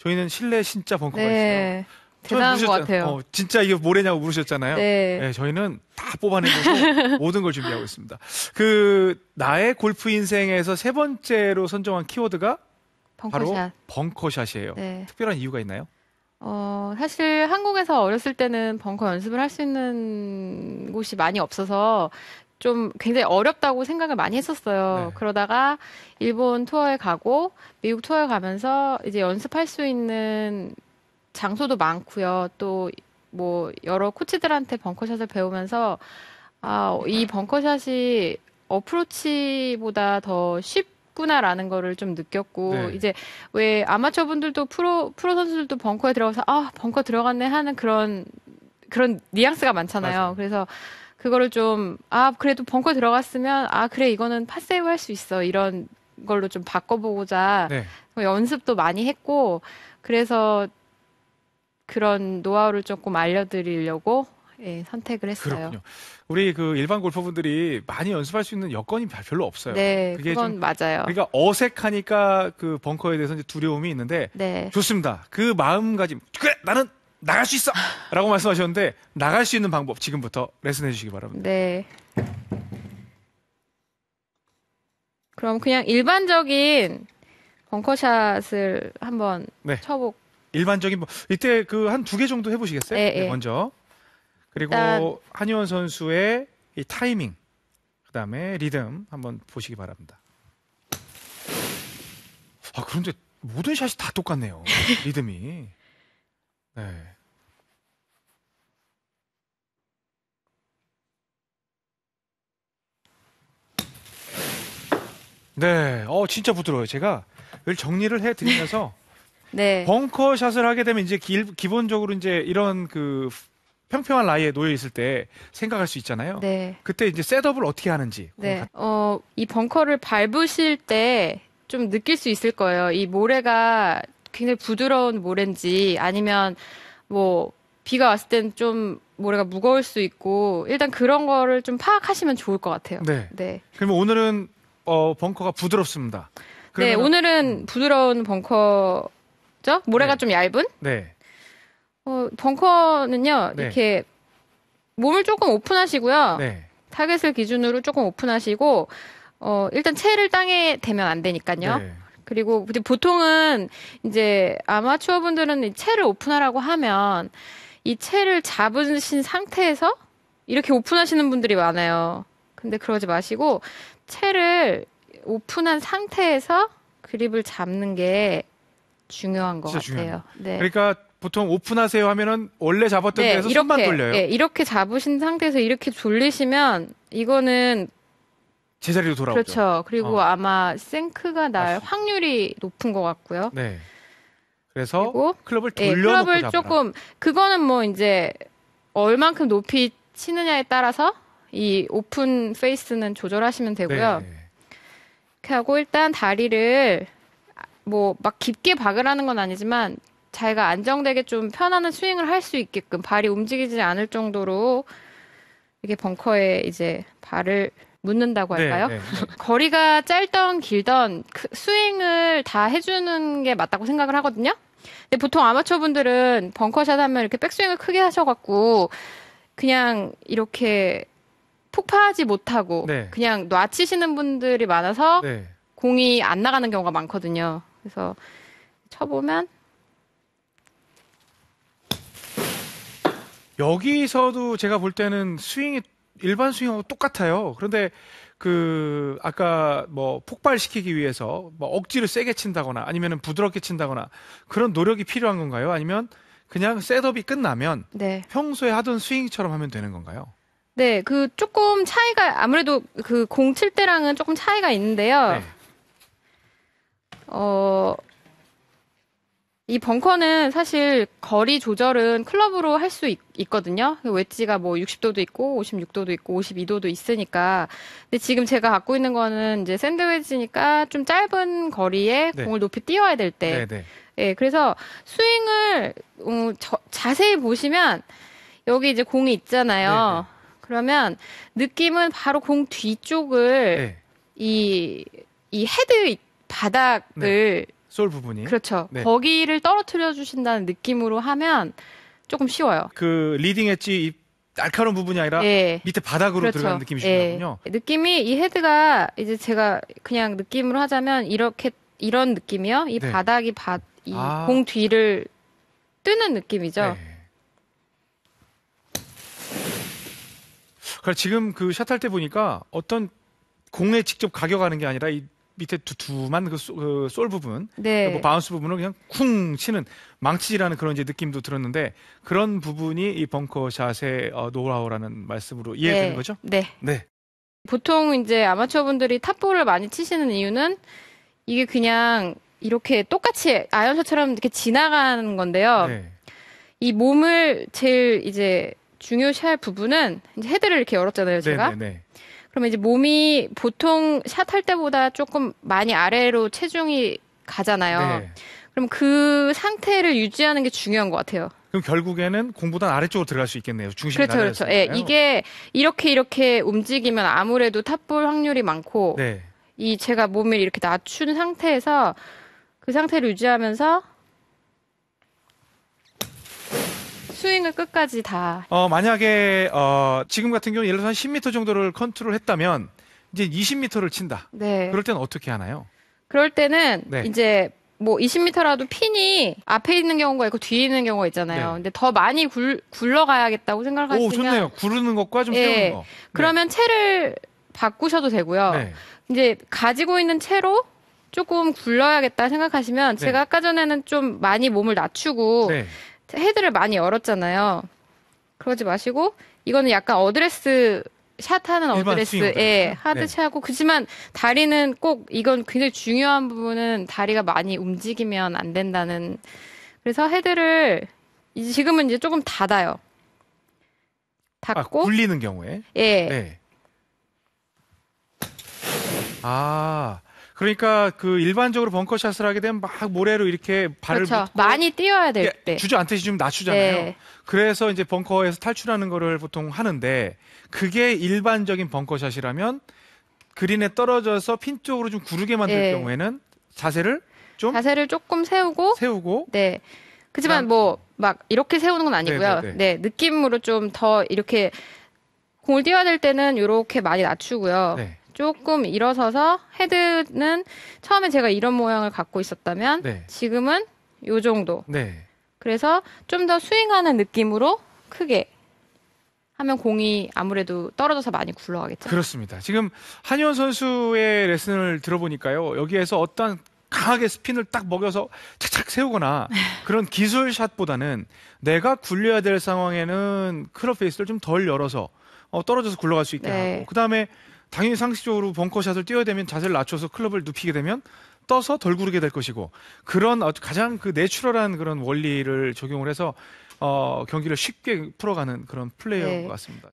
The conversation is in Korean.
저희는 실내 진짜 벙커가 네. 있어요. 대단한 것 같아요. 어, 진짜 이거 뭐래냐고 물으셨잖아요. 네. 네 저희는 다 뽑아낸 거고 모든 걸 준비하고 있습니다. 그 나의 골프 인생에서 세 번째로 선정한 키워드가 벙커샷. 바로 벙커샷이에요. 네. 특별한 이유가 있나요? 어, 사실 한국에서 어렸을 때는 벙커 연습을 할 수 있는 곳이 많이 없어서 좀 굉장히 어렵다고 생각을 많이 했었어요. 네. 그러다가 일본 투어에 가고 미국 투어에 가면서 이제 연습할 수 있는 장소도 많고요. 또 뭐 여러 코치들한테 벙커샷을 배우면서 아, 이 벙커샷이 어프로치보다 더 쉽구나라는 거를 좀 느꼈고 네. 이제 왜 아마추어 분들도 프로 프로 선수들도 벙커에 들어가서 아, 벙커 들어갔네 하는 그런 그런 뉘앙스가 많잖아요. 맞아요. 그래서 그거를 좀, 아, 그래도 벙커 들어갔으면, 아, 그래, 이거는 파세이브 할 수 있어. 이런 걸로 좀 바꿔보고자 네. 연습도 많이 했고, 그래서 그런 노하우를 조금 알려드리려고 예, 선택을 했어요. 그렇군요. 우리 그 일반 골퍼분들이 많이 연습할 수 있는 여건이 별로 없어요. 네, 그게 건 맞아요. 그러니까 어색하니까 그 벙커에 대해서 이제 두려움이 있는데 네. 좋습니다. 그 마음가짐 그래 나는 나갈 수 있어! 라고 말씀하셨는데, 나갈 수 있는 방법 지금부터 레슨해 주시기 바랍니다. 네. 그럼 그냥 일반적인 벙커샷을 한번 네. 쳐보 일반적인 뭐, 이때 그 한 두 개 정도 해보시겠어요? 네, 네, 먼저 그리고 일단... 한의원 선수의 이 타이밍 그다음에 리듬 한번 보시기 바랍니다. 아 그런데 모든 샷이 다 똑같네요. 리듬이. 네. 네. 어 진짜 부드러워요. 제가 늘 정리를 해 드리면서 네. 벙커샷을 하게 되면 이제 기, 기본적으로 이제 이런 그 평평한 라이에 놓여 있을 때 생각할 수 있잖아요. 네. 그때 이제 셋업을 어떻게 하는지. 네. 어, 이 벙커를 밟으실 때 좀 느낄 수 있을 거예요. 이 모래가 굉장히 부드러운 모래인지 아니면 뭐 비가 왔을 땐 좀 모래가 무거울 수 있고 일단 그런 거를 좀 파악하시면 좋을 것 같아요. 네. 네. 그러면 오늘은 어, 벙커가 부드럽습니다. 네, 오늘은 음. 부드러운 벙커죠? 모래가 네. 좀 얇은? 네. 어, 벙커는요, 네. 이렇게 몸을 조금 오픈하시고요. 네. 타겟을 기준으로 조금 오픈하시고, 어, 일단 체를 땅에 대면 안 되니까요. 네. 그리고 보통은 이제 아마추어 분들은 이 채를 오픈하라고 하면 이 채를 잡으신 상태에서 이렇게 오픈하시는 분들이 많아요. 근데 그러지 마시고 채를 오픈한 상태에서 그립을 잡는 게 중요한 것 같아요. 중요한. 네. 그러니까 보통 오픈하세요 하면은 원래 잡았던 네, 데서 이렇게, 손만 돌려요. 네, 이렇게 잡으신 상태에서 이렇게 돌리시면 이거는 제자리로 돌아오죠. 그렇죠. 그리고 어. 아마 생크가 날아 확률이 높은 것 같고요. 네. 그래서 클럽을 예, 돌려놓고 예, 클럽을 잡아라. 조금 그거는 뭐 이제 얼만큼 높이 치느냐에 따라서 이 오픈 페이스는 조절하시면 되고요. 네. 하고 일단 다리를 뭐 막 깊게 박으라는 건 아니지만 자기가 안정되게 좀 편안한 스윙을 할 수 있게끔 발이 움직이지 않을 정도로 이게 벙커에 이제 발을 묻는다고 네, 할까요? 네, 네, 네. 거리가 짧던 길던 그 스윙을 다 해주는 게 맞다고 생각을 하거든요. 근데 보통 아마추어 분들은 벙커샷 하면 이렇게 백스윙을 크게 하셔갖고 그냥 이렇게 폭파하지 못하고 네. 그냥 놔치시는 분들이 많아서 네. 공이 안 나가는 경우가 많거든요. 그래서 쳐보면 여기서도 제가 볼 때는 스윙이 일반 스윙하고 똑같아요. 그런데 그 아까 뭐 폭발시키기 위해서 뭐 억지로 세게 친다거나 아니면 은 부드럽게 친다거나 그런 노력이 필요한 건가요? 아니면 그냥 셋업이 끝나면 네. 평소에 하던 스윙처럼 하면 되는 건가요? 네, 그 조금 차이가 아무래도 그 공 칠 때랑은 조금 차이가 있는데요. 네. 어, 이 벙커는 사실 거리 조절은 클럽으로 할 수 있거든요. 웨지가 뭐 60도도 있고 56도도 있고 52도도 있으니까. 근데 지금 제가 갖고 있는 거는 이제 샌드웨지니까 좀 짧은 거리에 네. 공을 높이 띄워야 될 때. 네, 네. 예, 그래서 스윙을 음, 저, 자세히 보시면 여기 이제 공이 있잖아요. 네, 네. 그러면 느낌은 바로 공 뒤쪽을 이이 네. 헤드 바닥을 솔 부분이. 그렇죠. 네. 거기를 떨어뜨려 주신다는 느낌으로 하면 조금 쉬워요. 그 리딩 엣지 이 날카로운 부분이 아니라 예. 밑에 바닥으로 그렇죠. 들어가는 느낌이 중거든요 예. 느낌이 이 헤드가 이제 제가 그냥 느낌으로 하자면 이렇게 이런 느낌이요. 이 네. 바닥이 바, 이공 아. 뒤를 뜨는 느낌이죠. 네. 그래 그러니까 지금 그 샷 할 때 보니까 어떤 공에 직접 가격하는 게 아니라 이 밑에 두툼한 그, 소, 그솔 부분, 네. 뭐 바운스 부분을 그냥 쿵 치는 망치질하는 그런 이제 느낌도 들었는데 그런 부분이 이 벙커샷의 어, 노하우라는 말씀으로 이해되는 네. 거죠? 네. 네. 보통 이제 아마추어분들이 탑볼을 많이 치시는 이유는 이게 그냥 이렇게 똑같이 아이언샷처럼 이렇게 지나가는 건데요. 네. 이 몸을 제일 이제 중요시할 부분은 이제 헤드를 이렇게 열었잖아요, 제가. 네, 네, 네. 그러면 이제 몸이 보통 샷 할 때보다 조금 많이 아래로 체중이 가잖아요. 네. 그럼 그 상태를 유지하는 게 중요한 것 같아요. 그럼 결국에는 공보단 아래쪽으로 들어갈 수 있겠네요. 중심이 그렇죠, 그렇죠. 예, 이게 이렇게 이렇게 움직이면 아무래도 탑볼 확률이 많고 네. 이 제가 몸을 이렇게 낮춘 상태에서 그 상태를 유지하면서 스윙을 끝까지 다. 어, 만약에 어, 지금 같은 경우는 예를 들어서 한 10m 정도를 컨트롤 했다면 이제 20m를 친다. 네. 그럴 때는 어떻게 하나요? 그럴 때는 네. 이제 뭐 20m라도 핀이 앞에 있는 경우가 있고 뒤에 있는 경우가 있잖아요. 네. 근데 더 많이 굴, 굴러가야겠다고 생각하시면 오, 좋네요. 구르는 것과 좀 네. 세우는 거. 네. 그러면 채를 바꾸셔도 되고요. 네. 이제 가지고 있는 채로 조금 굴러야겠다 생각하시면 네. 제가 아까 전에는 좀 많이 몸을 낮추고 헤드를 많이 열었잖아요. 그러지 마시고 이거는 약간 어드레스 샷하는 어드레스에 예, 네. 하드샷하고 그지만 다리는 꼭 이건 굉장히 중요한 부분은 다리가 많이 움직이면 안 된다는 그래서 헤드를 이제 지금은 이제 조금 닫아요. 아, 닫고 아, 굴리는 경우에 예. 네. 아 그러니까 그 일반적으로 벙커샷을 하게 되면 막 모래로 이렇게 발을 그렇죠. 많이 뛰어야 될 때. 주저앉듯이 좀 낮추잖아요. 네. 그래서 이제 벙커에서 탈출하는 거를 보통 하는데 그게 일반적인 벙커샷이라면 그린에 떨어져서 핀 쪽으로 좀 구르게 만들 네. 경우에는 자세를 좀 자세를 조금 세우고 세우고 네. 그지만 뭐 막 이렇게 세우는 건 아니고요. 네네네. 네, 네. 네, 느낌으로 좀 더 이렇게 공을 띄워야 될 때는 이렇게 많이 낮추고요. 네. 조금 일어서서 헤드는 처음에 제가 이런 모양을 갖고 있었다면 네. 지금은 요 정도. 네. 그래서 좀 더 스윙하는 느낌으로 크게 하면 공이 아무래도 떨어져서 많이 굴러가겠죠. 그렇습니다. 지금 한현 선수의 레슨을 들어보니까요. 여기에서 어떤 강하게 스핀을 딱 먹여서 착착 세우거나 그런 기술 샷보다는 내가 굴려야 될 상황에는 크롭 페이스를 좀 덜 열어서 어, 떨어져서 굴러갈 수 있게 네. 하고 그다음에 당연히 상식적으로 벙커샷을 뛰어야되면 자세를 낮춰서 클럽을 눕히게 되면 떠서 덜 구르게 될 것이고 그런 어, 가장 그 내추럴한 그런 원리를 적용을 해서 어, 경기를 쉽게 풀어가는 그런 플레이어인 네. 것 같습니다.